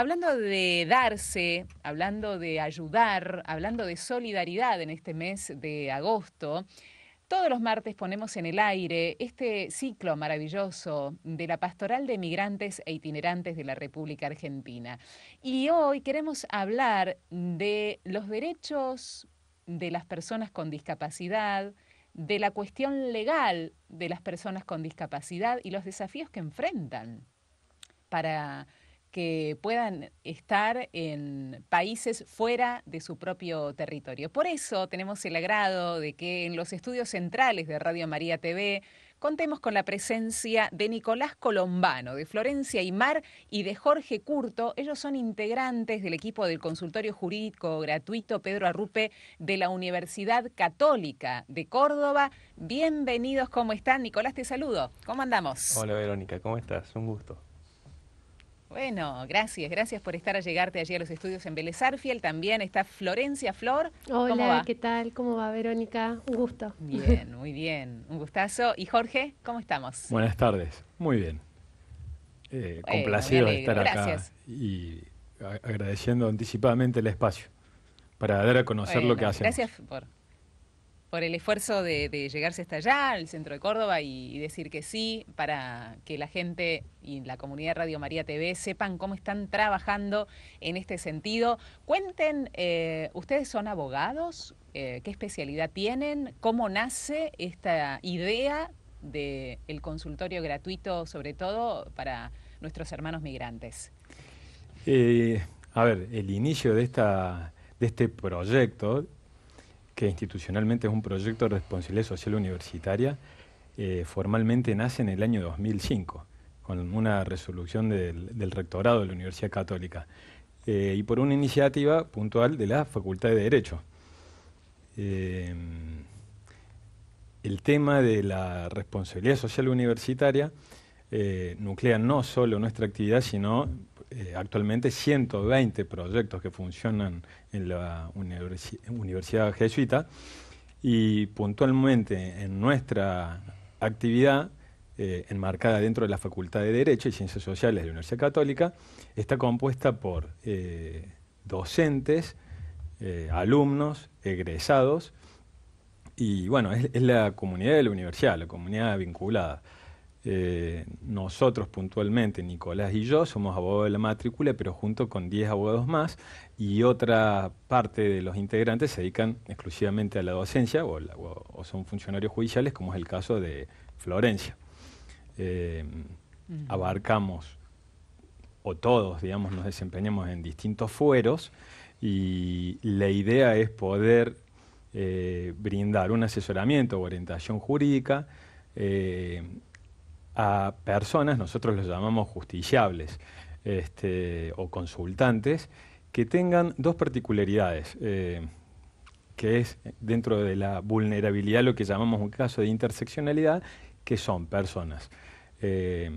Hablando de darse, hablando de ayudar, hablando de solidaridad en este mes de agosto, todos los martes ponemos en el aire este ciclo maravilloso de la Pastoral de Migrantes e Itinerantes de la República Argentina. Y hoy queremos hablar de los derechos de las personas con discapacidad, de la cuestión legal de las personas con discapacidad y los desafíos que enfrentan para que puedan estar en países fuera de su propio territorio. Por eso tenemos el agrado de que en los estudios centrales de Radio María TV contemos con la presencia de Nicolás Colombano, de Florencia Aymar y de Jorge Curto. Ellos son integrantes del equipo del consultorio jurídico gratuito Pedro Arrupe de la Universidad Católica de Córdoba. Bienvenidos, ¿cómo están? Nicolás, te saludo. ¿Cómo andamos? Hola Verónica, ¿cómo estás? Un gusto. Bueno, gracias, gracias por estar a llegarte allí a los estudios en Vélez Arfiel. También está Florencia Flor. Hola, ¿qué tal? ¿Cómo va Verónica? Un gusto. Bien, muy bien. Un gustazo. Y Jorge, ¿cómo estamos? Buenas tardes. Muy bien. Eh, complacido de estar acá y agradeciendo anticipadamente el espacio para dar a conocer lo que hacemos. Gracias por por el esfuerzo de, llegarse hasta allá, al centro de Córdoba, y, decir que sí, para que la gente y la comunidad Radio María TV sepan cómo están trabajando en este sentido. Cuenten, eh, ¿ustedes son abogados? Eh, ¿Qué especialidad tienen? ¿Cómo nace esta idea del el consultorio gratuito, sobre todo para nuestros hermanos migrantes? Eh, a ver, el inicio de, esta, de este proyecto que institucionalmente es un proyecto de responsabilidad social universitaria, eh, formalmente nace en el año 2005, con una resolución del, rectorado de la Universidad Católica, eh, y por una iniciativa puntual de la Facultad de Derecho. Eh, el tema de la responsabilidad social universitaria nuclea no solo nuestra actividad, sino eh, actualmente 120 proyectos que funcionan en la Universidad Jesuita y puntualmente en nuestra actividad, eh, enmarcada dentro de la Facultad de Derecho y Ciencias Sociales de la Universidad Católica, está compuesta por eh, docentes, alumnos, egresados, y bueno, es la comunidad de la universidad, la comunidad vinculada. Eh, nosotros puntualmente, Nicolás y yo, somos abogados de la matrícula, pero junto con 10 abogados más y otra parte de los integrantes se dedican exclusivamente a la docencia o, son funcionarios judiciales, como es el caso de Florencia. Eh, abarcamos, o todos, digamos, nos desempeñamos en distintos fueros y la idea es poder eh, brindar un asesoramiento o orientación jurídica a personas, nosotros los llamamos justiciables este, o consultantes, que tengan dos particularidades, eh, que es dentro de la vulnerabilidad lo que llamamos un caso de interseccionalidad, que son personas eh,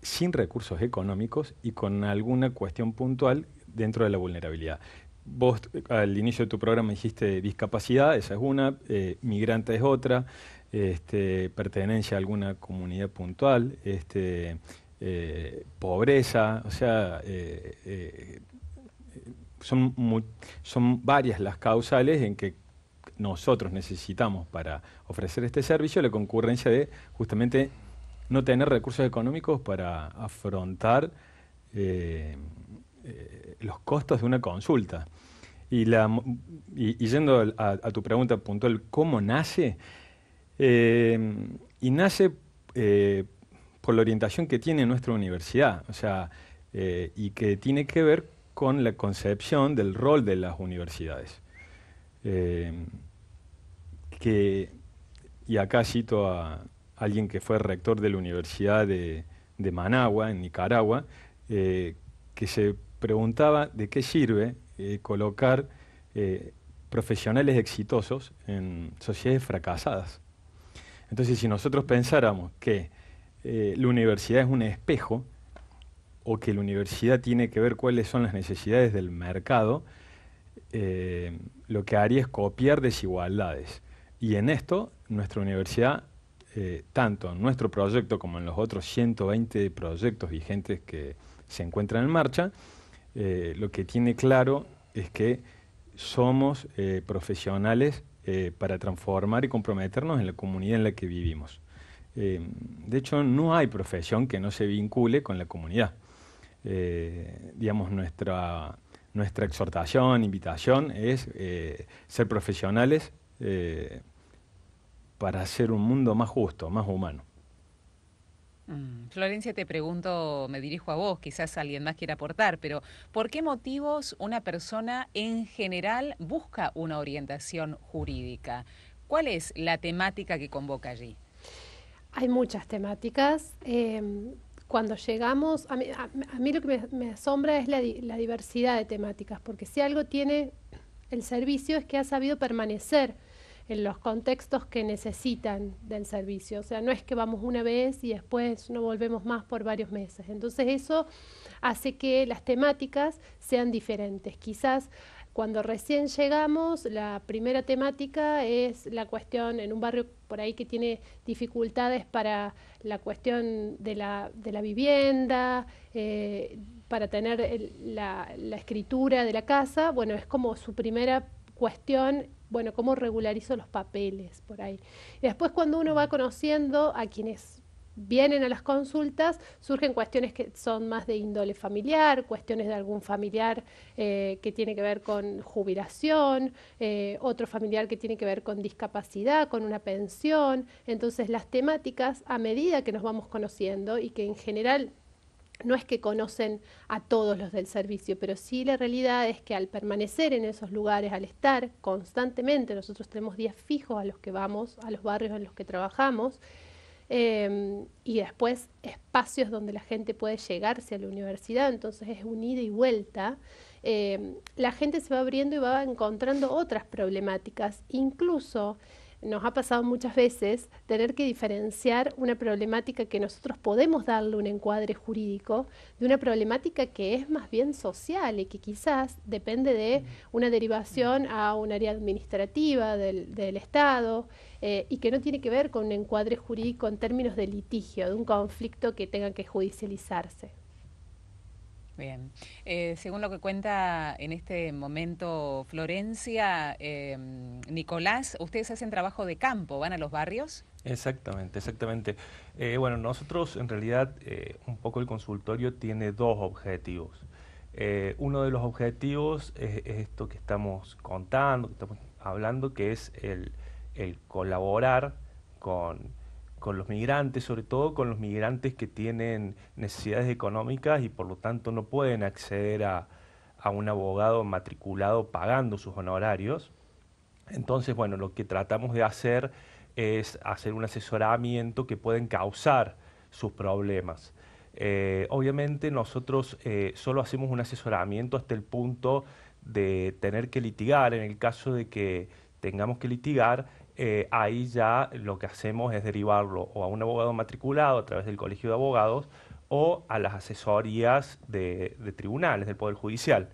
sin recursos económicos y con alguna cuestión puntual dentro de la vulnerabilidad. Vos al inicio de tu programa dijiste discapacidad, esa es una, eh, migrante es otra, este, pertenencia a alguna comunidad puntual, este, eh, pobreza, o sea, eh, eh, son, varias las causales en que nosotros necesitamos para ofrecer este servicio la concurrencia de justamente no tener recursos económicos para afrontar los costos de una consulta. Y, yendo a, tu pregunta puntual, ¿cómo nace? Eh, y nace eh, por la orientación que tiene nuestra universidad, eh, y que tiene que ver con la concepción del rol de las universidades. y acá cito a alguien que fue rector de la Universidad de Managua, en Nicaragua, que se preguntaba de qué sirve colocar profesionales exitosos en sociedades fracasadas. Entonces, si nosotros pensáramos que eh, la universidad es un espejo, o que la universidad tiene que ver cuáles son las necesidades del mercado, eh, lo que haría es copiar desigualdades. Y en esto, nuestra universidad, eh, tanto en nuestro proyecto como en los otros 120 proyectos vigentes que se encuentran en marcha, lo que tiene claro es que somos profesionales eh, para transformar y comprometernos en la comunidad en la que vivimos. Eh, de hecho, no hay profesión que no se vincule con la comunidad. Eh, digamos, nuestra, nuestra exhortación, invitación es ser profesionales para hacer un mundo más justo, más humano. Mm, Florencia, te pregunto, me dirijo a vos, quizás alguien más quiera aportar, pero ¿por qué motivos una persona en general busca una orientación jurídica? ¿Cuál es la temática que convoca allí? Hay muchas temáticas. Em, cuando llegamos, a mí, lo que me, asombra es la diversidad de temáticas, porque si algo tiene el servicio es que ha sabido permanecer en los contextos que necesitan del servicio. O sea, no es que vamos una vez y después no volvemos más por varios meses. Entonces eso hace que las temáticas sean diferentes. Quizás cuando recién llegamos, la primera temática es la cuestión en un barrio por ahí que tiene dificultades para la cuestión de la, vivienda, eh, para tener la escritura de la casa. Bueno, es como su primera cuestión bueno, cómo regularizo los papeles por ahí. Y después cuando uno va conociendo a quienes vienen a las consultas, surgen cuestiones que son más de índole familiar, cuestiones de algún familiar eh, que tiene que ver con jubilación, eh, otro familiar que tiene que ver con discapacidad, con una pensión. Entonces las temáticas, a medida que nos vamos conociendo y que en general no es que conocen a todos los del servicio, pero sí la realidad es que al permanecer en esos lugares, al estar constantemente, nosotros tenemos días fijos a los que vamos, a los barrios en los que trabajamos, em, y después espacios donde la gente puede llegarse a la universidad, entonces es un ida y vuelta, em, la gente se va abriendo y va encontrando otras problemáticas, incluso nos ha pasado muchas veces tener que diferenciar una problemática que nosotros podemos darle un encuadre jurídico de una problemática que es más bien social y que quizás depende de mm. una derivación a un área administrativa del, Estado eh, y que no tiene que ver con un encuadre jurídico en términos de litigio, de un conflicto que tenga que judicializarse. Bien. Eh, según lo que cuenta en este momento Florencia, em, Nicolás, ustedes hacen trabajo de campo, ¿van a los barrios? Exactamente, exactamente. Eh, bueno, nosotros en realidad eh, un poco el consultorio tiene dos objetivos. uno de los objetivos es, esto que estamos contando, que estamos hablando, que es el colaborar con con los migrantes, sobre todo con los migrantes que tienen necesidades económicas y por lo tanto no pueden acceder a, un abogado matriculado pagando sus honorarios. Entonces, bueno, lo que tratamos de hacer es hacer un asesoramiento que pueden causar sus problemas. Eh, obviamente nosotros eh, solo hacemos un asesoramiento hasta el punto de tener que litigar, en el caso de que tengamos que litigar, eh, ahí ya lo que hacemos es derivarlo o a un abogado matriculado a través del Colegio de Abogados o a las asesorías de, tribunales, del Poder Judicial.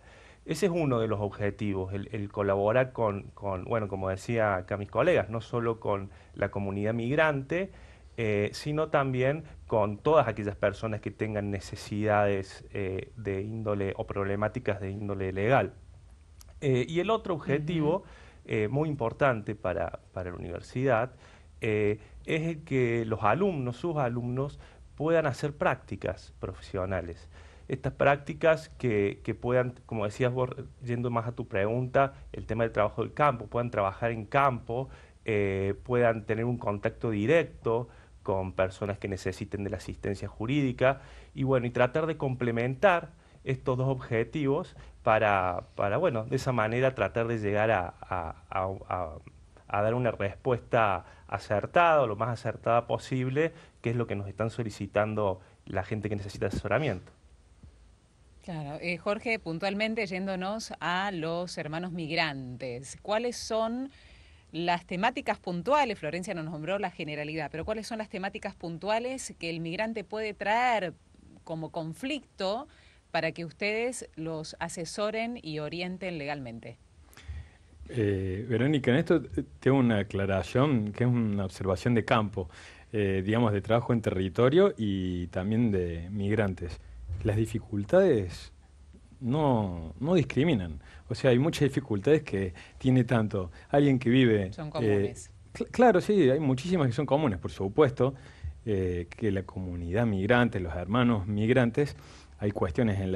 Ese es uno de los objetivos, el, colaborar con, bueno, como decía acá mis colegas, no solo con la comunidad migrante, eh, sino también con todas aquellas personas que tengan necesidades eh, de índole o problemáticas de índole legal. y el otro objetivo eh, muy importante para, la universidad eh, es el que los alumnos, sus alumnos, puedan hacer prácticas profesionales. Estas prácticas que, puedan, como decías vos, yendo más a tu pregunta, el tema del trabajo del campo, puedan trabajar en campo, eh, puedan tener un contacto directo con personas que necesiten de la asistencia jurídica y bueno, y tratar de complementar estos dos objetivos para, para bueno, de esa manera tratar de llegar a, dar una respuesta acertada o lo más acertada posible, que es lo que nos están solicitando la gente que necesita asesoramiento. Claro, eh, Jorge, puntualmente yéndonos a los hermanos migrantes, ¿cuáles son las temáticas puntuales? Florencia nos nombró la generalidad, pero ¿cuáles son las temáticas puntuales que el migrante puede traer como conflicto para que ustedes los asesoren y orienten legalmente. Eh, Verónica, en esto eh, tengo una aclaración que es una observación de campo, eh, digamos, de trabajo en territorio y también de migrantes. Las dificultades no, discriminan. O sea, hay muchas dificultades que tiene tanto alguien que vive... Son comunes. claro, sí, hay muchísimas que son comunes, por supuesto, que la comunidad migrante, los hermanos migrantes, hay cuestiones en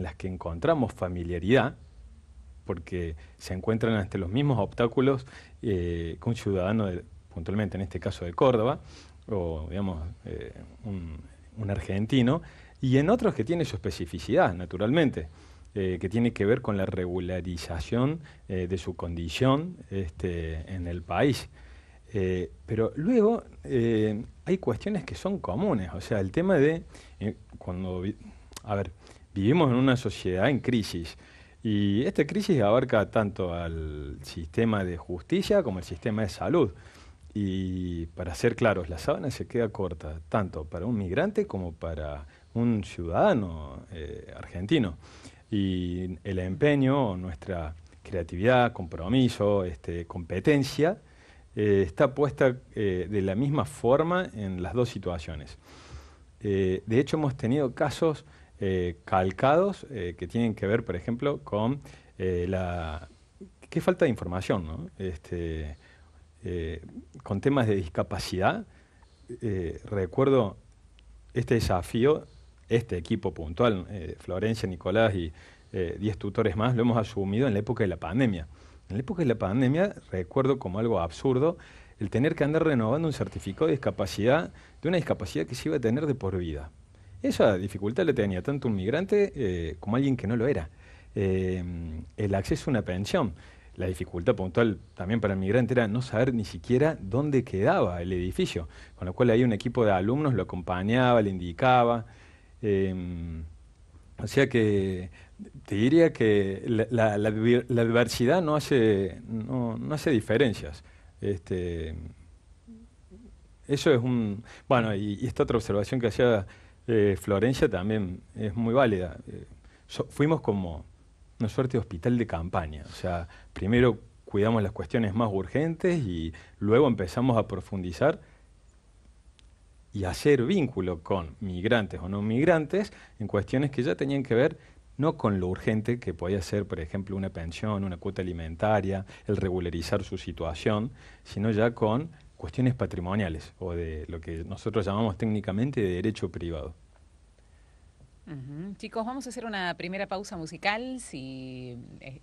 las, que encontramos familiaridad, porque se encuentran ante los mismos obstáculos eh, que un ciudadano, puntualmente en este caso de Córdoba, o digamos eh, un, argentino, y en otros que tiene su especificidad, naturalmente, eh, que tiene que ver con la regularización de su condición este, en el país. Eh, pero luego eh, hay cuestiones que son comunes, o sea, el tema de eh, cuando, a ver, vivimos en una sociedad en crisis y esta crisis abarca tanto al sistema de justicia como al sistema de salud. Y para ser claros, la sábana se queda corta tanto para un migrante como para un ciudadano argentino. Y el empeño, nuestra creatividad, compromiso, este, competencia, eh, está puesta eh, de la misma forma en las dos situaciones. Eh, de hecho, hemos tenido casos calcados que tienen que ver, por ejemplo, con la... ¿Qué falta de información? Este, con temas de discapacidad, recuerdo este desafío, este equipo puntual, Florencia, Nicolás y 10 tutores más, lo hemos asumido en la época de la pandemia en la época de la pandemia, recuerdo como algo absurdo el tener que andar renovando un certificado de discapacidad, de una discapacidad que se iba a tener de por vida. Esa dificultad la tenía tanto un migrante eh, como alguien que no lo era. Eh, el acceso a una pensión. La dificultad puntual también para el migrante era no saber ni siquiera dónde quedaba el edificio, con lo cual ahí un equipo de alumnos lo acompañaba, le indicaba. Eh, o sea que te diría que la, diversidad no hace, no, hace diferencias. Este, eso es un... Bueno, y, esta otra observación que hacía eh, Florencia también es muy válida. Eh, fuimos como una suerte de hospital de campaña. O sea, primero cuidamos las cuestiones más urgentes y luego empezamos a profundizar y hacer vínculo con migrantes o no migrantes en cuestiones que ya tenían que ver no con lo urgente que podía ser, por ejemplo, una pensión, una cuota alimentaria, el regularizar su situación, sino ya con cuestiones patrimoniales o de lo que nosotros llamamos técnicamente de derecho privado. Chicos, vamos a hacer una primera pausa musical, si, eh,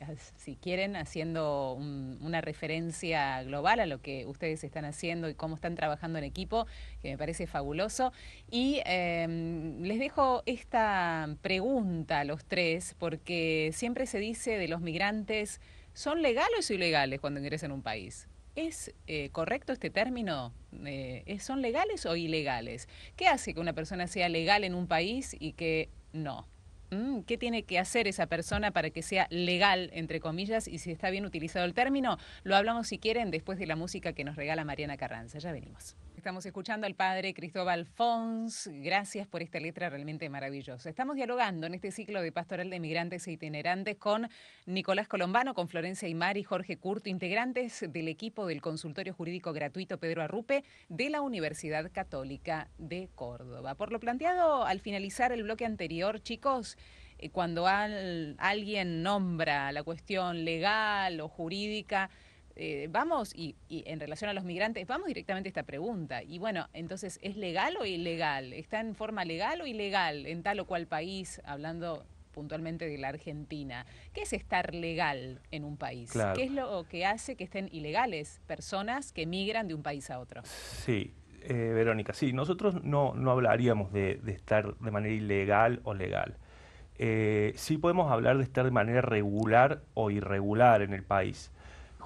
quieren, haciendo una referencia global a lo que ustedes están haciendo y cómo están trabajando en equipo, que me parece fabuloso. Y em, les dejo esta pregunta a los tres, porque siempre se dice de los migrantes, ¿son legales o ilegales cuando ingresan a un país? ¿Es eh, correcto este término? Eh, ¿Son legales o ilegales? ¿Qué hace que una persona sea legal en un país y que no? Mm, ¿Qué tiene que hacer esa persona para que sea legal, entre comillas, y si está bien utilizado el término? Lo hablamos, si quieren, después de la música que nos regala Mariana Carranza. Ya venimos. Estamos escuchando al padre Cristóbal Fons. Gracias por esta letra realmente maravillosa. Estamos dialogando en este ciclo de Pastoral de Migrantes e Itinerantes con Nicolás Colombano, con Florencia Aymar y Jorge Curto, integrantes del equipo del Consultorio Jurídico Gratuito Pedro Arrupe de la Universidad Católica de Córdoba. Por lo planteado al finalizar el bloque anterior, chicos, eh, cuando alguien nombra la cuestión legal o jurídica, eh, vamos, y, en relación a los migrantes, vamos directamente a esta pregunta. Y bueno, entonces, ¿es legal o ilegal? ¿Está en forma legal o ilegal en tal o cual país, hablando puntualmente de la Argentina? ¿Qué es estar legal en un país? ¿Qué es lo que hace que estén ilegales personas que migran de un país a otro? Sí, eh, Verónica, sí, nosotros no, no hablaríamos de, estar de manera ilegal o legal. Eh, sí podemos hablar de estar de manera regular o irregular en el país.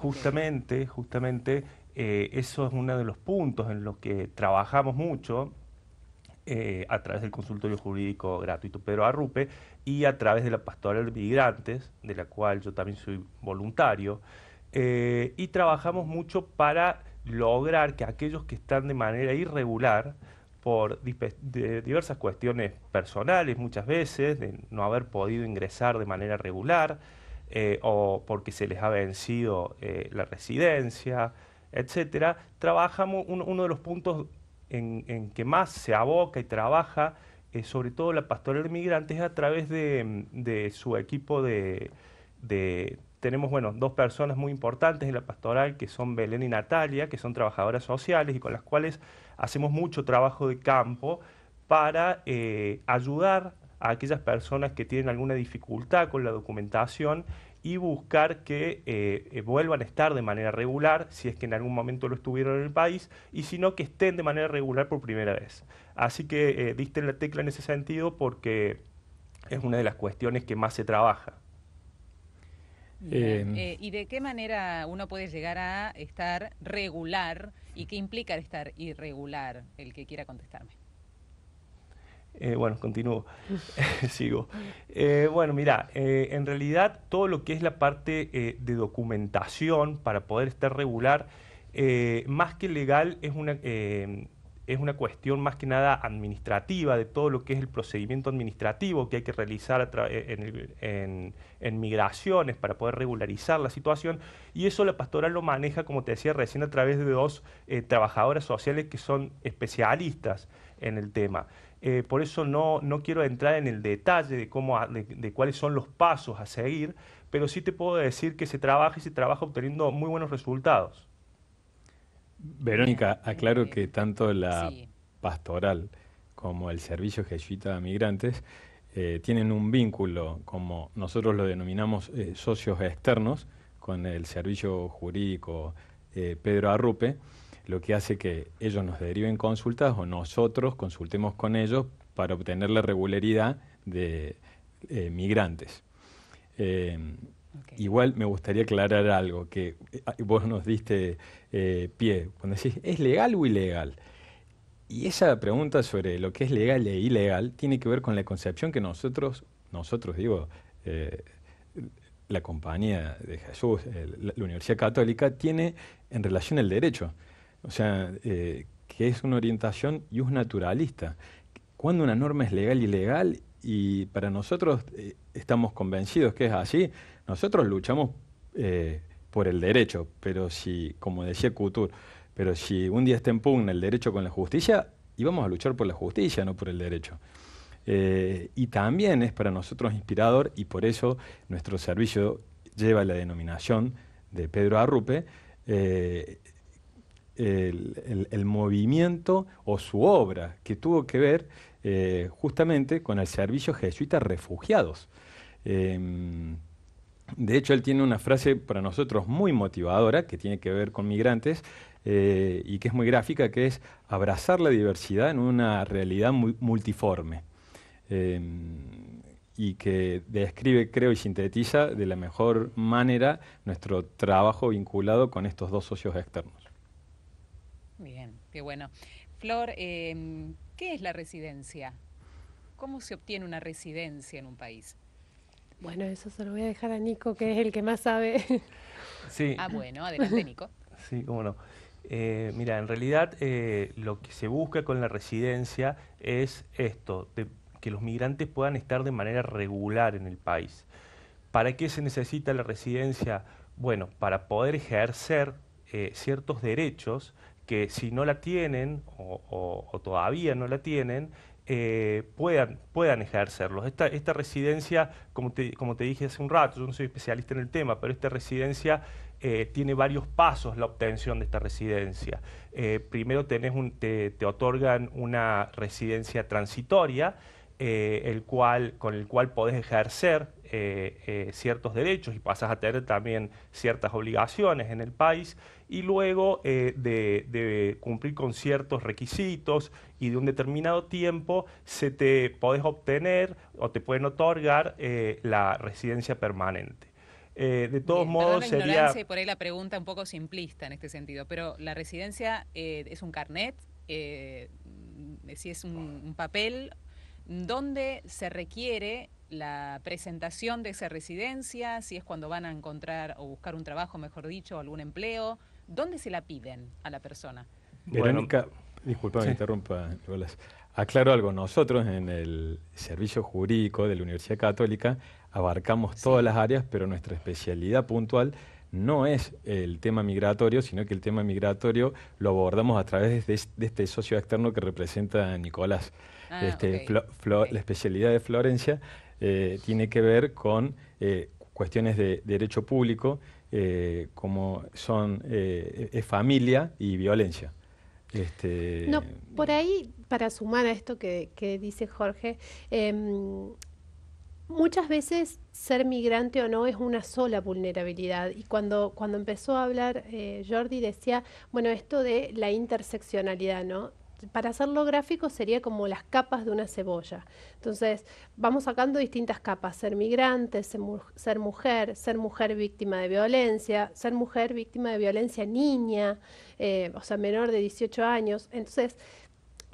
Justamente, justamente, eh, eso es uno de los puntos en los que trabajamos mucho eh, a través del consultorio jurídico gratuito Pedro Arrupe y a través de la Pastoral de Migrantes, de la cual yo también soy voluntario, eh, y trabajamos mucho para lograr que aquellos que están de manera irregular, por diversas cuestiones personales muchas veces, de no haber podido ingresar de manera regular, eh, o porque se les ha vencido eh, la residencia, etcétera, trabajamos uno de los puntos en, que más se aboca y trabaja, eh, sobre todo la pastoral de migrantes, a través de, su equipo de, de, Tenemos, bueno, dos personas muy importantes en la pastoral, que son Belén y Natalia, que son trabajadoras sociales y con las cuales hacemos mucho trabajo de campo para ayudar a aquellas personas que tienen alguna dificultad con la documentación y buscar que eh, eh, vuelvan a estar de manera regular, si es que en algún momento lo estuvieron en el país, y si no, que estén de manera regular por primera vez. Así que eh, diste la tecla en ese sentido porque es una de las cuestiones que más se trabaja. ¿Y de qué manera uno puede llegar a estar regular y qué implica estar irregular? El que quiera contestarme. Eh, bueno, continúo, sigo. Eh, bueno, mira, eh, en realidad todo lo que es la parte de documentación para poder estar regular, más que legal, es una, es una cuestión más que nada administrativa de todo lo que es el procedimiento administrativo que hay que realizar en, migraciones para poder regularizar la situación. Y eso la pastora lo maneja, como te decía recién, a través de dos trabajadoras sociales que son especialistas en el tema. Eh, por eso no, quiero entrar en el detalle de, cómo, cuáles son los pasos a seguir, pero sí te puedo decir que se trabaja y se trabaja obteniendo muy buenos resultados. Verónica, aclaro que tanto la pastoral como el Servicio Jesuita de Migrantes eh, tienen un vínculo, como nosotros lo denominamos eh, socios externos, con el Servicio Jurídico Pedro Arrupe lo que hace que ellos nos deriven consultas o nosotros consultemos con ellos para obtener la regularidad de eh, migrantes. Em, igual me gustaría aclarar algo que eh, ah, vos nos diste eh, pie, cuando decís, ¿es legal o ilegal? Y esa pregunta sobre lo que es legal e ilegal tiene que ver con la concepción que nosotros, nosotros digo, la compañía de Jesús, la, Universidad Católica, tiene en relación el derecho. O sea, eh, que es una orientación y un naturalista. Cuando una norma es legal y legal, y para nosotros eh, estamos convencidos que es así, nosotros luchamos eh, por el derecho, pero si, como decía Couture, pero si un día está en pugna el derecho con la justicia, íbamos a luchar por la justicia, no por el derecho. y también es para nosotros inspirador y por eso nuestro servicio lleva la denominación de Pedro Arrupe, el, movimiento o su obra que tuvo que ver eh, justamente con el servicio jesuita refugiados. Em, de hecho, él tiene una frase para nosotros muy motivadora que tiene que ver con migrantes eh, y que es muy gráfica, que es abrazar la diversidad en una realidad multiforme. Em, y que describe, creo, y sintetiza de la mejor manera nuestro trabajo vinculado con estos dos socios externos. Bien, qué bueno. Flor, em, ¿qué es la residencia? ¿Cómo se obtiene una residencia en un país? Bueno, eso se lo voy a dejar a Nico, que es el que más sabe. Sí. Ah, bueno, adelante, Nico. sí, cómo no. Eh, mira, en realidad eh, lo que se busca con la residencia es esto, que los migrantes puedan estar de manera regular en el país. ¿Para qué se necesita la residencia? Bueno, para poder ejercer eh, ciertos derechos que si no la tienen o, todavía no la tienen, eh, puedan, puedan ejercerlos. Esta, residencia, como te, dije hace un rato, yo no soy especialista en el tema, pero esta residencia eh, tiene varios pasos la obtención de esta residencia. Eh, primero tenés te, te otorgan una residencia transitoria, eh, el cual, con el cual podés ejercer eh, eh, ciertos derechos y pasas a tener también ciertas obligaciones en el país y luego de, cumplir con ciertos requisitos y de un determinado tiempo se te podés obtener o te pueden otorgar la residencia permanente. de todos modos, sería. Y por ahí la pregunta un poco simplista en este sentido, pero la residencia es un carnet, si es un, papel ¿Dónde se requiere la presentación de esa residencia, si es cuando van a encontrar o buscar un trabajo, mejor dicho, algún empleo, ¿dónde se la piden a la persona? Verónica, bueno, disculpa, interrumpa, Aclaro algo, nosotros en el servicio jurídico de la Universidad Católica abarcamos todas las áreas, pero nuestra especialidad puntual no es el tema migratorio, sino que el tema migratorio lo abordamos a través de, este socio externo que representa Nicolás. Ah, este, la especialidad de Florencia eh, tiene que ver con eh, cuestiones de, derecho público, eh, como son familia y violencia. Este, no, por ahí, para sumar a esto que dice Jorge, em, Muchas veces ser migrante o no es una sola vulnerabilidad. Y cuando, cuando empezó a hablar eh, Jordi decía, bueno, esto de la interseccionalidad, ¿no? Para hacerlo gráfico sería como las capas de una cebolla. Entonces, vamos sacando distintas capas, ser migrante, ser, mujer, ser mujer víctima de violencia, ser mujer víctima de violencia niña, eh, o sea, menor de 18 años. Entonces,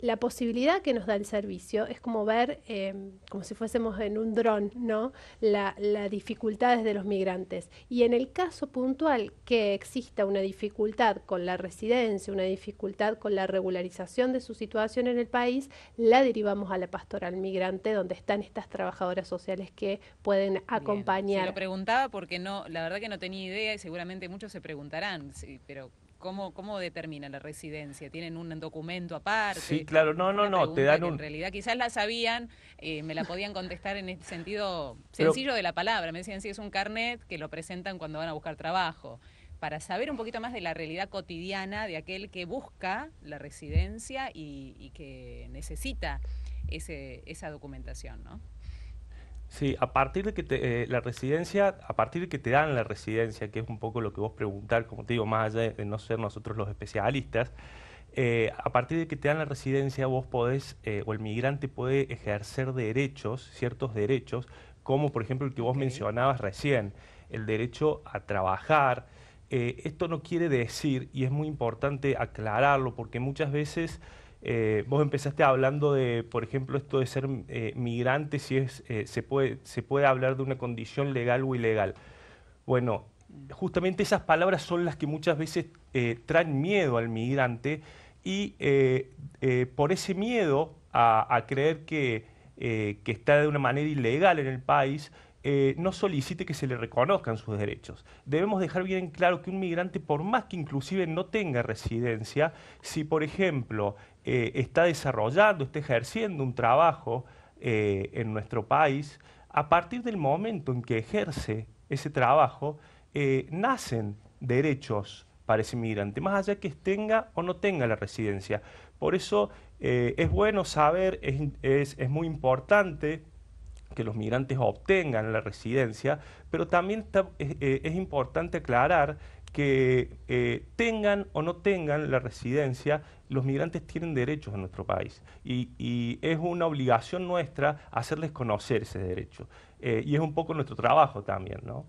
la posibilidad que nos da el servicio es como ver, em, como si fuésemos en un dron, ¿no? Las dificultades de los migrantes. Y en el caso puntual que exista una dificultad con la residencia, una dificultad con la regularización de su situación en el país, la derivamos a la pastoral migrante, donde están estas trabajadoras sociales que pueden acompañar. lo preguntaba porque no, la verdad que no tenía idea y seguramente muchos se preguntarán, pero ¿Cómo, determina la residencia? ¿Tienen un documento aparte? Sí, claro, no, no, no, te dan un... En realidad quizás la sabían, eh, me la podían contestar en el sentido sencillo de la palabra. Me decían si es un carnet que lo presentan cuando van a buscar trabajo. Para saber un poquito más de la realidad cotidiana de aquel que busca la residencia y, que necesita esa documentación, ¿no? Sí, a partir de que te, eh, la residencia, a partir de que te dan la residencia, que es un poco lo que vos preguntar, como te digo, más allá de no ser nosotros los especialistas, eh, a partir de que te dan la residencia vos podés, eh, o el migrante puede ejercer derechos, ciertos derechos, como por ejemplo el que vos mencionabas recién, el derecho a trabajar. esto no quiere decir, y es muy importante aclararlo, porque muchas veces... Eh, vos empezaste hablando de, por ejemplo, esto de ser eh, migrante, si es, eh, se, puede, se puede hablar de una condición legal o ilegal. Bueno, justamente esas palabras son las que muchas veces traen miedo al migrante y por ese miedo a, creer que, que, está de una manera ilegal en el país, no solicite que se le reconozcan sus derechos. Debemos dejar bien claro que un migrante, por más que inclusive no tenga residencia, si por ejemplo eh, está desarrollando, está ejerciendo un trabajo eh, en nuestro país, a partir del momento en que ejerce ese trabajo, eh, nacen derechos para ese migrante, más allá que tenga o no tenga la residencia. Por eso es bueno saber, es, muy importante que los migrantes obtengan la residencia, pero también es importante aclarar que eh, tengan o no tengan la residencia, los migrantes tienen derechos en nuestro país y, es una obligación nuestra hacerles conocer ese derecho. Eh, y es un poco nuestro trabajo también, ¿no?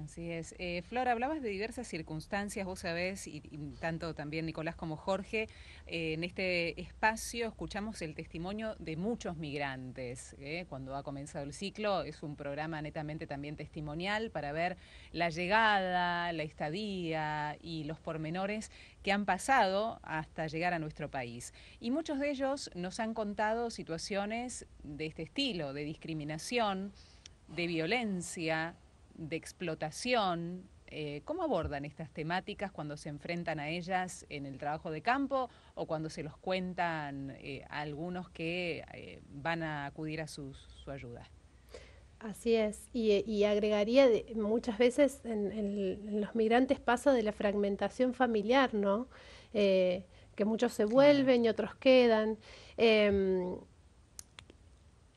Así es. Eh, Flor, hablabas de diversas circunstancias, vos sabés, y, tanto también Nicolás como Jorge, eh, en este espacio escuchamos el testimonio de muchos migrantes. Eh, cuando ha comenzado el ciclo, es un programa netamente también testimonial para ver la llegada, la estadía y los pormenores que han pasado hasta llegar a nuestro país. Y muchos de ellos nos han contado situaciones de este estilo, de discriminación, de violencia, de explotación. Eh, ¿Cómo abordan estas temáticas cuando se enfrentan a ellas en el trabajo de campo o cuando se los cuentan a eh, algunos que eh, van a acudir a su, ayuda? Así es, y, agregaría muchas veces en, los migrantes pasa de la fragmentación familiar, ¿no? que muchos se vuelven y otros quedan. Em,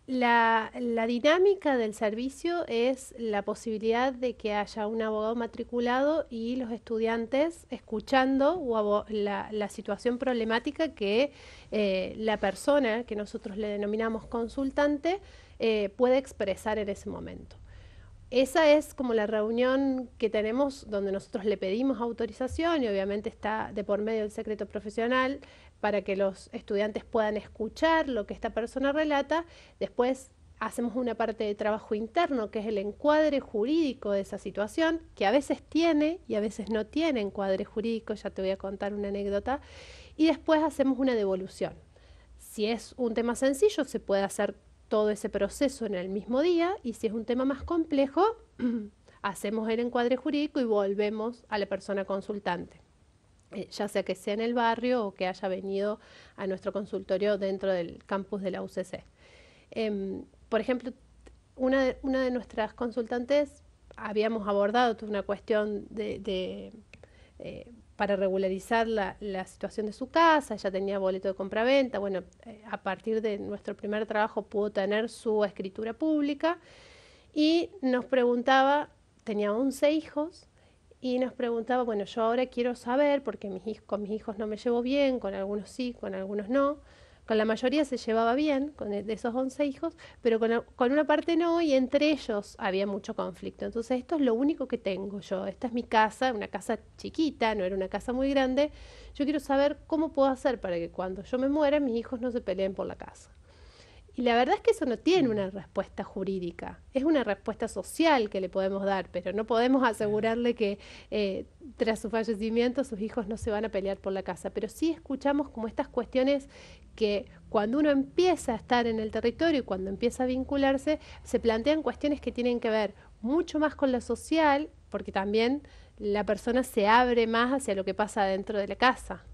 la, dinámica del servicio es la posibilidad de que haya un abogado matriculado y los estudiantes escuchando la, la situación problemática que eh, la persona, que nosotros le denominamos consultante, eh, puede expresar en ese momento. Esa es como la reunión que tenemos donde nosotros le pedimos autorización y obviamente está de por medio del secreto profesional para que los estudiantes puedan escuchar lo que esta persona relata. Después hacemos una parte de trabajo interno, que es el encuadre jurídico de esa situación, que a veces tiene y a veces no tiene encuadre jurídico, ya te voy a contar una anécdota, y después hacemos una devolución. Si es un tema sencillo, se puede hacer todo ese proceso en el mismo día, y si es un tema más complejo, hacemos el encuadre jurídico y volvemos a la persona consultante. Eh, ya sea que sea en el barrio o que haya venido a nuestro consultorio dentro del campus de la UCC. Em, por ejemplo, una de, nuestras consultantes habíamos abordado una cuestión de, eh, para regularizar la, situación de su casa, ella tenía boleto de compraventa, bueno, eh, a partir de nuestro primer trabajo pudo tener su escritura pública y nos preguntaba, tenía 11 hijos, y nos preguntaba, bueno, yo ahora quiero saber, porque mis, con mis hijos no me llevo bien, con algunos sí, con algunos no, con la mayoría se llevaba bien, con e, de esos 11 hijos, pero con, con, una parte no, y entre ellos había mucho conflicto. Entonces, esto es lo único que tengo yo. Esta es mi casa, una casa chiquita, no era una casa muy grande. Yo quiero saber cómo puedo hacer para que cuando yo me muera, mis hijos no se peleen por la casa. Y la verdad es que eso no tiene mm. una respuesta jurídica, es una respuesta social que le podemos dar, pero no podemos asegurarle que eh, tras su fallecimiento sus hijos no se van a pelear por la casa. Pero sí escuchamos como estas cuestiones que cuando uno empieza a estar en el territorio y cuando empieza a vincularse, se plantean cuestiones que tienen que ver mucho más con lo social, porque también la persona se abre más hacia lo que pasa dentro de la casa.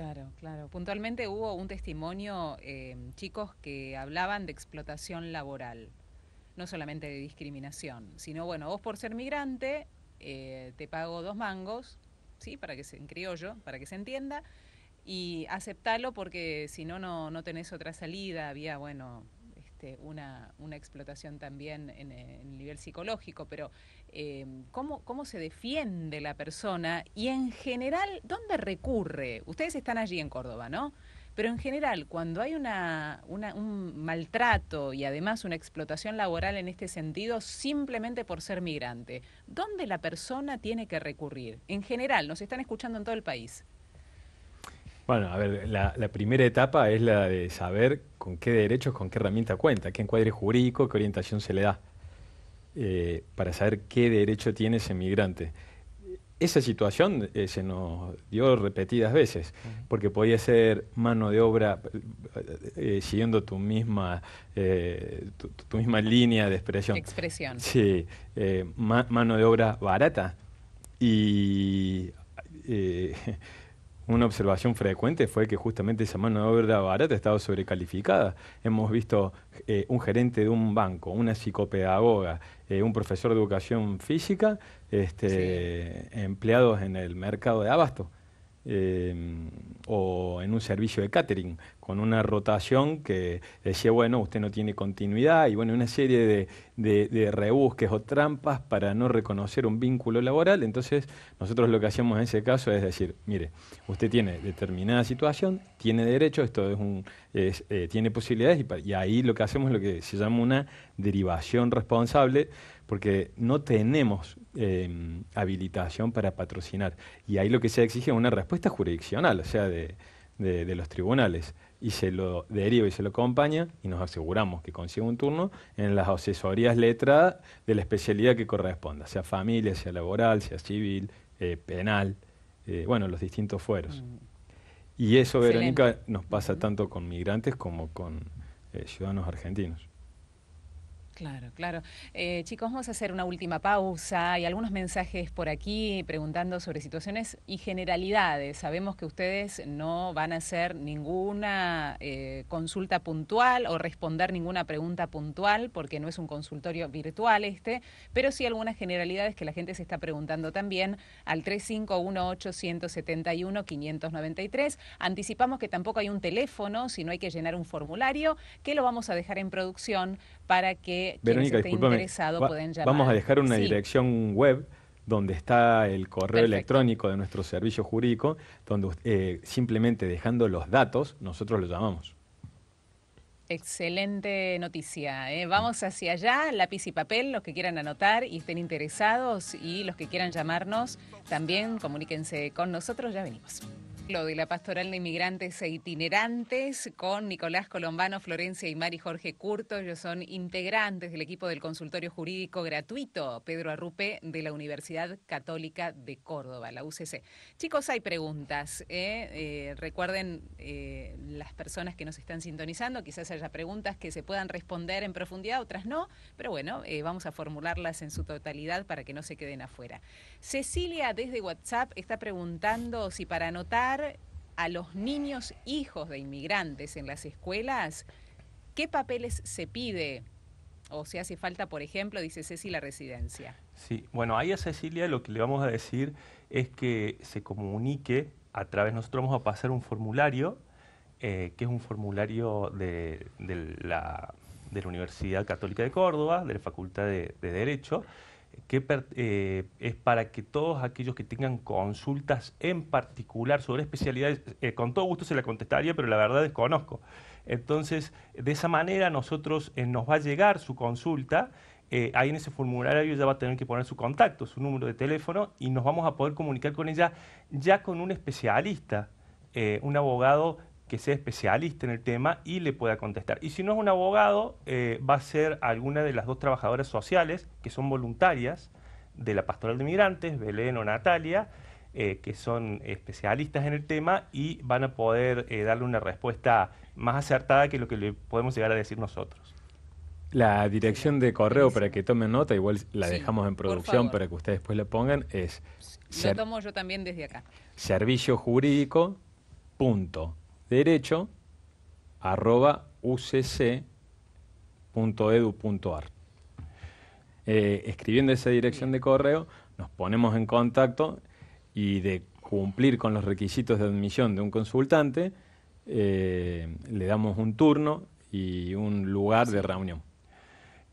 Claro, claro. Puntualmente hubo un testimonio, eh, chicos, que hablaban de explotación laboral, no solamente de discriminación, sino, bueno, vos por ser migrante eh, te pago dos mangos, ¿sí? Para que se, en criollo, para que se entienda, y aceptalo porque si no, no tenés otra salida, había, bueno, este, una, explotación también en, el nivel psicológico, pero eh, ¿cómo, se defiende la persona y en general, ¿dónde recurre? Ustedes están allí en Córdoba, ¿no? Pero en general, cuando hay un maltrato y además una explotación laboral en este sentido, simplemente por ser migrante, ¿dónde la persona tiene que recurrir? En general, nos están escuchando en todo el país. Bueno, a ver, la, primera etapa es la de saber con qué derechos, con qué herramienta cuenta, qué encuadre jurídico, qué orientación se le da, eh, para saber qué derecho tiene ese migrante. Esa situación eh, se nos dio repetidas veces, porque podía ser mano de obra, eh, siguiendo tu misma, tu, misma línea de expresión. Sí, mano de obra barata. Y una observación frecuente fue que justamente esa mano de obra barata estado sobrecalificada. Hemos visto eh, un gerente de un banco, una psicopedagoga, eh, un profesor de educación física, este, empleados en el mercado de abasto. Eh, o en un servicio de catering, con una rotación que decía, bueno, usted no tiene continuidad, y bueno, una serie de, rebusques o trampas para no reconocer un vínculo laboral. Entonces, nosotros lo que hacemos en ese caso es decir, mire, usted tiene determinada situación, tiene derecho, esto es un, eh, tiene posibilidades, y, y ahí lo que hacemos es lo que se llama una derivación responsable porque no tenemos em, habilitación para patrocinar. Y ahí lo que se exige es una respuesta jurisdiccional, o sea, de, los tribunales. Y se lo deriva y se lo acompaña y nos aseguramos que consiga un turno en las asesorías letradas de la especialidad que corresponda, sea familia, sea laboral, sea civil, eh, penal, eh, bueno, los distintos fueros. Mm. Y eso, Verónica, nos pasa tanto con migrantes como con eh, ciudadanos argentinos. Claro, claro. Eh, chicos, vamos a hacer una última pausa y algunos mensajes por aquí preguntando sobre situaciones y generalidades. Sabemos que ustedes no van a hacer ninguna eh, consulta puntual o responder ninguna pregunta puntual porque no es un consultorio virtual este, pero sí algunas generalidades que la gente se está preguntando también al 3518-171-593. Anticipamos que tampoco hay un teléfono, sino hay que llenar un formulario que lo vamos a dejar en producción para que Verónica, quienes pueden llamar. Vamos a dejar una dirección web donde está el correo electrónico de nuestro servicio jurídico, donde eh, simplemente dejando los datos, nosotros los llamamos. Excelente noticia. ¿eh? Vamos hacia allá, lápiz y papel, los que quieran anotar y estén interesados y los que quieran llamarnos, también comuníquense con nosotros, ya venimos de la Pastoral de Inmigrantes e Itinerantes con Nicolás Colombano, Florencia y Mari Jorge Curto. Ellos son integrantes del equipo del consultorio jurídico gratuito Pedro Arrupe de la Universidad Católica de Córdoba, la UCC. Chicos, hay preguntas. ¿eh? Eh, recuerden eh, las personas que nos están sintonizando, quizás haya preguntas que se puedan responder en profundidad, otras no, pero bueno, vamos a formularlas en su totalidad para que no se queden afuera. Cecilia desde WhatsApp está preguntando si para anotar a los niños hijos de inmigrantes en las escuelas? ¿Qué papeles se pide? O si hace falta, por ejemplo, dice Ceci, la residencia. Sí, bueno, ahí a Cecilia lo que le vamos a decir es que se comunique a través, nosotros vamos a pasar un formulario, eh, que es un formulario de, la, Universidad Católica de Córdoba, de la Facultad de Derecho, que eh, es para que todos aquellos que tengan consultas en particular sobre especialidades, eh, con todo gusto se la contestaría, pero la verdad desconozco. Entonces, de esa manera nosotros eh, nos va a llegar su consulta. ahí en ese formulario ya va a tener que poner su contacto, su número de teléfono y nos vamos a poder comunicar con ella ya con un especialista, un abogado que sea especialista en el tema y le pueda contestar. Y si no es un abogado, eh, va a ser alguna de las dos trabajadoras sociales que son voluntarias de la Pastoral de Migrantes, Belén o Natalia, eh, que son especialistas en el tema y van a poder eh, darle una respuesta más acertada que lo que le podemos llegar a decir nosotros. La dirección de correo para que tomen nota, igual la dejamos en producción para que ustedes después la pongan, es... Lo tomo yo también desde acá. Servicio jurídico punto derecho arroba ucc.edu.ar. Eh, escribiendo esa dirección de correo, nos ponemos en contacto y de cumplir con los requisitos de admisión de un consultante, eh, le damos un turno y un lugar de reunión.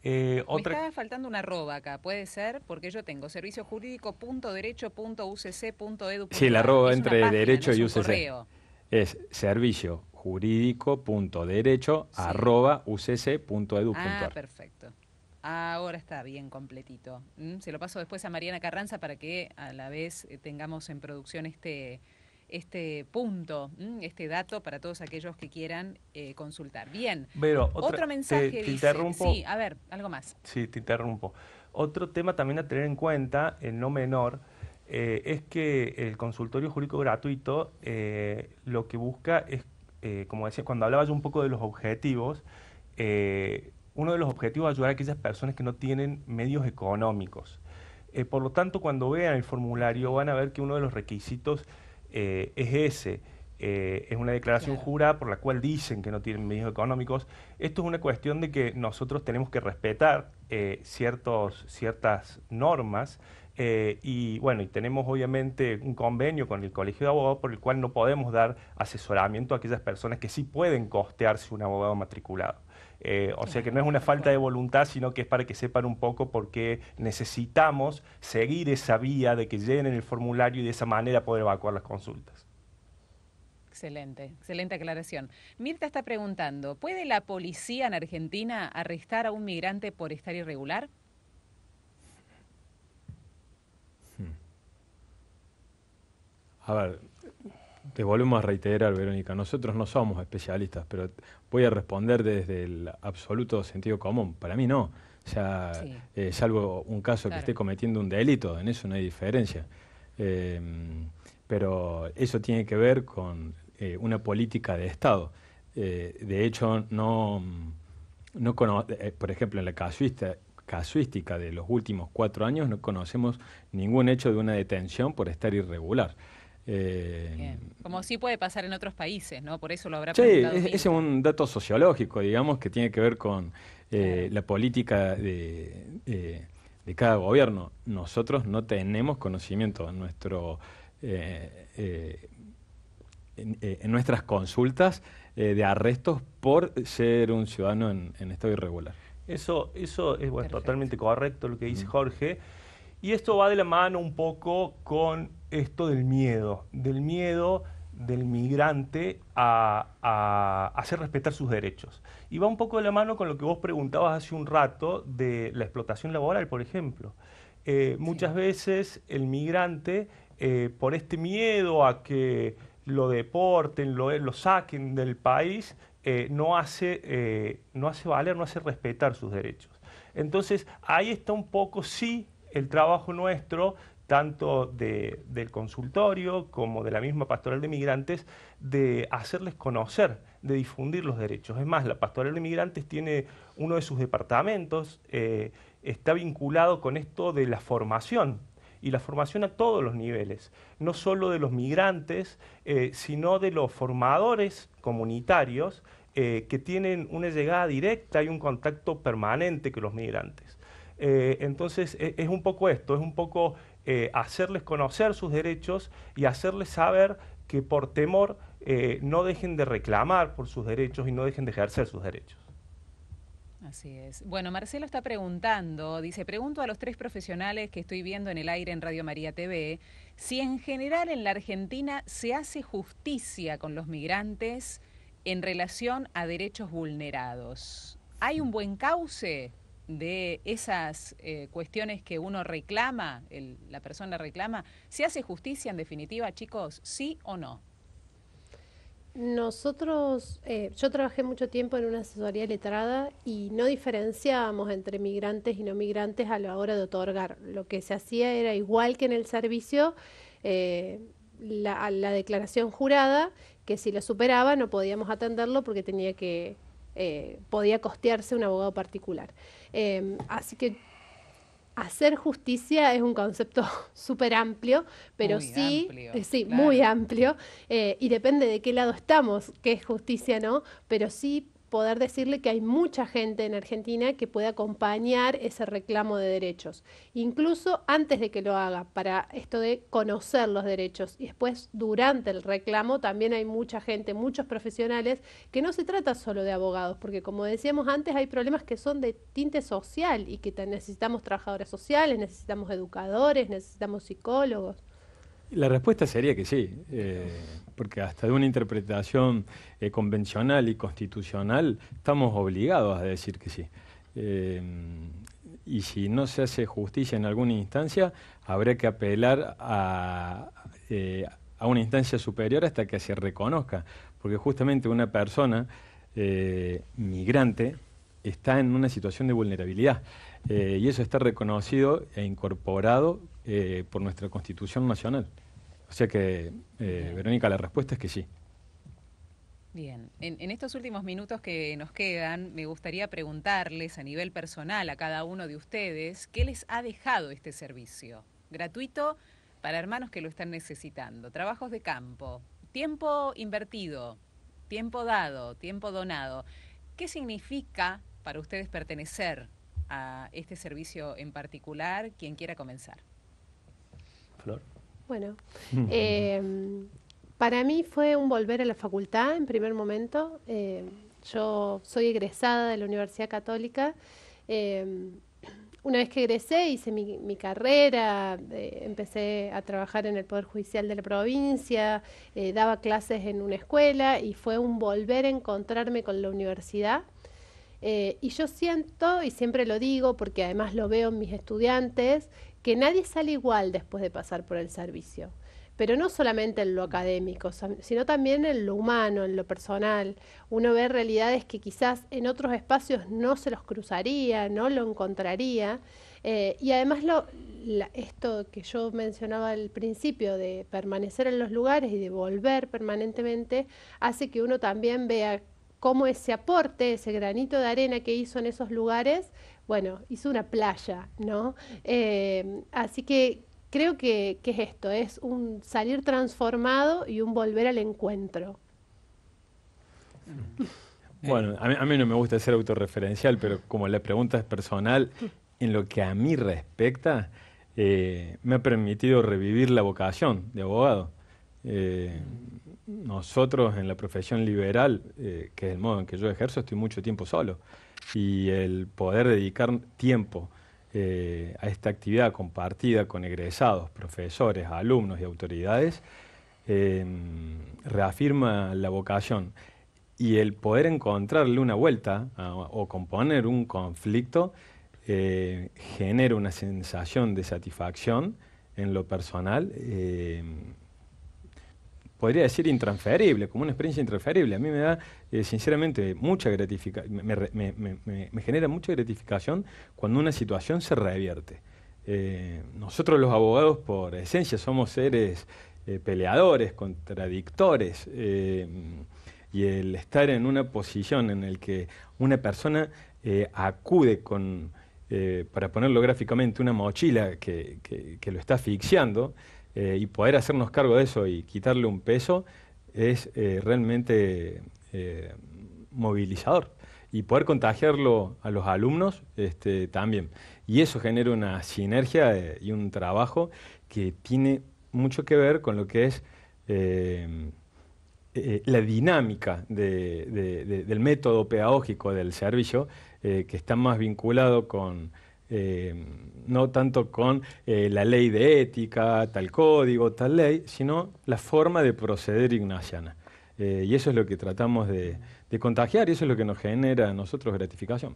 Eh, otra... Me está faltando una arroba acá, puede ser, porque yo tengo servicio jurídico.derecho.ucc.edu. Sí, la arroba entre derecho y UCC es servicio Ah, perfecto. Ahora está bien completito. Mm, se lo paso después a Mariana Carranza para que a la vez eh, tengamos en producción este, este punto, mm, este dato para todos aquellos que quieran eh, consultar. Bien. otro mensaje. interrumpo. Sí, a ver, algo más. Sí, te interrumpo. Otro tema también a tener en cuenta, en no menor eh, es que el consultorio jurídico gratuito eh, lo que busca es, eh, como decía, cuando hablaba yo un poco de los objetivos, uno de los objetivos es ayudar a aquellas personas que no tienen medios económicos. por lo tanto, cuando vean el formulario van a ver que uno de los requisitos es ese. es una declaración jurada por la cual dicen que no tienen medios económicos. Esto es una cuestión de que nosotros tenemos que respetar ciertas normas eh, y bueno, y tenemos obviamente un convenio con el Colegio de Abogados por el cual no podemos dar asesoramiento a aquellas personas que sí pueden costearse un abogado matriculado. Eh, o sea que no es una falta de voluntad, sino que es para que sepan un poco por qué necesitamos seguir esa vía de que llenen el formulario y de esa manera poder evacuar las consultas. Excelente, excelente aclaración. Mirta está preguntando, ¿puede la policía en Argentina arrestar a un migrante por estar irregular? A ver, te volvemos a reiterar, Verónica, nosotros no somos especialistas, pero voy a responder desde el absoluto sentido común. Para mí no. O sea, eh, salvo un caso que esté cometiendo un delito, en eso no hay diferencia. Eh, pero eso tiene que ver con eh, una política de Estado. de hecho, no, por ejemplo, en la casuística de los últimos cuatro años no conocemos ningún hecho de una detención por estar irregular. Eh, Como sí puede pasar en otros países, ¿no? Por eso lo habrá preguntado. Sí, es, un dato sociológico, digamos, que tiene que ver con eh, la política de, cada gobierno. Nosotros no tenemos conocimiento. Nuestro, eh, en, nuestras consultas de arrestos por ser un ciudadano en, estado irregular. Eso, eso es totalmente correcto lo que dice Jorge. Y esto va de la mano un poco con esto del miedo, del miedo del migrante a, hacer respetar sus derechos. Y va un poco de la mano con lo que vos preguntabas hace un rato de la explotación laboral, por ejemplo. Eh, muchas veces el migrante, eh, por este miedo a que lo deporten, lo, lo saquen del país, eh, no, hace, no hace valer, no hace respetar sus derechos. Entonces, ahí está un poco, sí, el trabajo nuestro tanto del consultorio como de la misma pastoral de migrantes, de hacerles conocer, de difundir los derechos. Es más, la pastoral de migrantes tiene uno de sus departamentos, eh, está vinculado con esto de la formación y la formación a todos los niveles, no solo de los migrantes, eh, sino de los formadores comunitarios eh, que tienen una llegada directa y un contacto permanente con los migrantes. entonces e, es, un poco esto, es un poco eh, hacerles conocer sus derechos y hacerles saber que por temor eh, no dejen de reclamar por sus derechos y no dejen de ejercer sus derechos. Así es. Bueno, Marcelo está preguntando, dice, pregunto a los tres profesionales que estoy viendo en el aire en Radio María TV, si en general en la Argentina se hace justicia con los migrantes en relación a derechos vulnerados. ¿Hay un buen cauce? de esas eh, cuestiones que uno reclama, la persona reclama? ¿Se hace justicia en definitiva, chicos, sí o no? Nosotros, eh, yo trabajé mucho tiempo en una asesoría letrada y no diferenciábamos entre migrantes y no migrantes a la hora de otorgar. Lo que se hacía era igual que en el servicio, eh, la, la declaración jurada, que si la superaba no podíamos atenderlo porque tenía que eh, podía costearse un abogado particular. Em, así que hacer justicia es un concepto súper amplio, pero sí, eh, sí muy amplio, eh, y depende de qué lado estamos, qué es justicia, ¿no? Pero sí poder decirle que hay mucha gente en Argentina que puede acompañar ese reclamo de derechos, incluso antes de que lo haga, para esto de conocer los derechos. Y después, durante el reclamo, también hay mucha gente, muchos profesionales, que no se trata solo de abogados, porque como decíamos antes, hay problemas que son de tinte social y que necesitamos trabajadores sociales, necesitamos educadores, necesitamos psicólogos. La respuesta sería que sí, eh, porque hasta de una interpretación eh, convencional y constitucional estamos obligados a decir que sí. Eh, y si no se hace justicia en alguna instancia, habrá que apelar a, a una instancia superior hasta que se reconozca, porque justamente una persona migrante está en una situación de vulnerabilidad y eso está reconocido e incorporado eh, por nuestra Constitución Nacional. O sea que, eh, Verónica, la respuesta es que sí. Bien, en, en, estos últimos minutos que nos quedan, me gustaría preguntarles a nivel personal a cada uno de ustedes, ¿qué les ha dejado este servicio? Gratuito para hermanos que lo están necesitando, trabajos de campo, tiempo invertido, tiempo dado, tiempo donado. ¿Qué significa para ustedes pertenecer a este servicio en particular, quien quiera comenzar? Bueno, em, para mí fue un volver a la facultad en primer momento. Em, yo soy egresada de la Universidad Católica. Em, una vez que egresé, hice mi, carrera, eh, empecé a trabajar en el Poder Judicial de la provincia, eh, daba clases en una escuela y fue un volver a encontrarme con la universidad. Eh, y yo siento, y siempre lo digo porque además lo veo en mis estudiantes, que nadie sale igual después de pasar por el servicio, pero no solamente en lo académico, sino también en lo humano, en lo personal. Uno ve realidades que quizás en otros espacios no se los cruzaría, no lo encontraría. Eh, y además esto que yo mencionaba al principio de permanecer en los lugares y de volver permanentemente, hace que uno también vea cómo ese aporte, ese granito de arena que hizo en esos lugares, bueno, hizo una playa, ¿no? Eh, así que creo que, es esto, es un salir transformado y un volver al encuentro. Bueno, a mí, no me gusta ser autorreferencial, pero como la pregunta es personal, en lo que a mí respecta, eh, me ha permitido revivir la vocación de abogado. Eh, nosotros en la profesión liberal, eh, que es el modo en que yo ejerzo, estoy mucho tiempo solo. Y el poder dedicar tiempo eh, a esta actividad compartida con egresados, profesores, alumnos y autoridades, em, reafirma la vocación. Y el poder encontrarle una vuelta o componer un conflicto eh, genera una sensación de satisfacción en lo personal em, podría decir, intransferible, como una experiencia intransferible. A mí me da, eh, sinceramente, mucha gratificación, me, genera mucha gratificación cuando una situación se revierte. Eh, nosotros los abogados, por esencia, somos seres eh, peleadores, contradictores, y el estar en una posición en la que una persona acude con, para ponerlo gráficamente, una mochila que, que lo está asfixiando, eh, y poder hacernos cargo de eso y quitarle un peso es eh, realmente eh, movilizador. Y poder contagiarlo a los alumnos este, también. Y eso genera una sinergia y un trabajo que tiene mucho que ver con lo que es la dinámica del método pedagógico del servicio, que está más vinculado con eh, no tanto con eh, la ley de ética, tal código, tal ley, sino la forma de proceder ignaciana. Eh, y eso es lo que tratamos de, contagiar y eso es lo que nos genera a nosotros gratificación.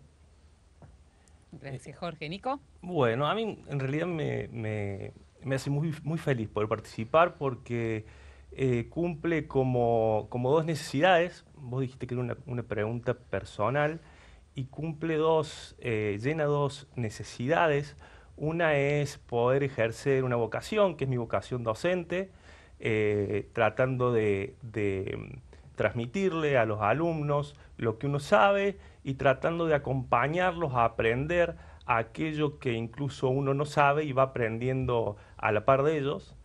Gracias, Jorge. Nico. Bueno, a mí en realidad me, me, me hace muy, muy feliz poder participar porque cumple como, como dos necesidades. Vos dijiste que era una, una pregunta personal y cumple dos, eh, llena dos necesidades. Una es poder ejercer una vocación, que es mi vocación docente, eh, tratando de, mm, transmitirle a los alumnos lo que uno sabe y tratando de acompañarlos a aprender aquello que incluso uno no sabe y va aprendiendo a la par de ellos.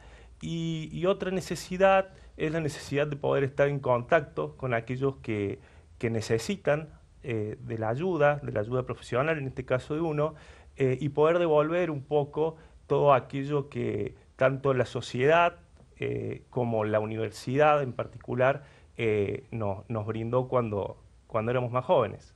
y, otra necesidad es la necesidad de poder estar en contacto con aquellos que necesitan eh, de la ayuda, de la ayuda profesional, en este caso de uno, eh, y poder devolver un poco todo aquello que tanto la sociedad eh, como la universidad en particular nos brindó cuando, cuando éramos más jóvenes.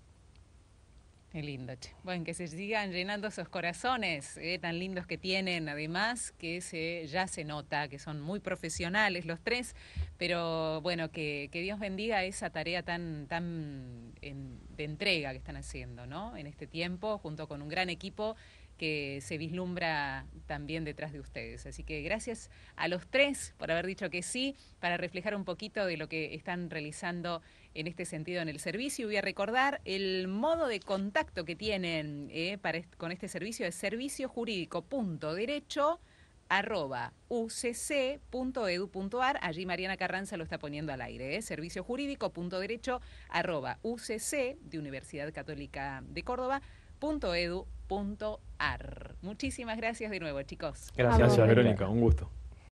Qué lindo. Che. Bueno, que se sigan llenando esos corazones eh, tan lindos que tienen, además, que se, ya se nota que son muy profesionales los tres, pero bueno, que, que Dios bendiga esa tarea tan, tan de entrega que están haciendo, ¿no? En este tiempo, junto con un gran equipo que se vislumbra también detrás de ustedes. Así que gracias a los tres por haber dicho que sí, para reflejar un poquito de lo que están realizando en este sentido en el servicio. Voy a recordar el modo de contacto que tienen eh, con este servicio es servicio jurídico arroba e Allí Mariana Carranza lo está poniendo al aire. ¿eh? Servicio jurídico ucc de Universidad Católica de Córdoba punto edu punto Muchísimas gracias de nuevo, chicos. gracias Verónica. Un gusto.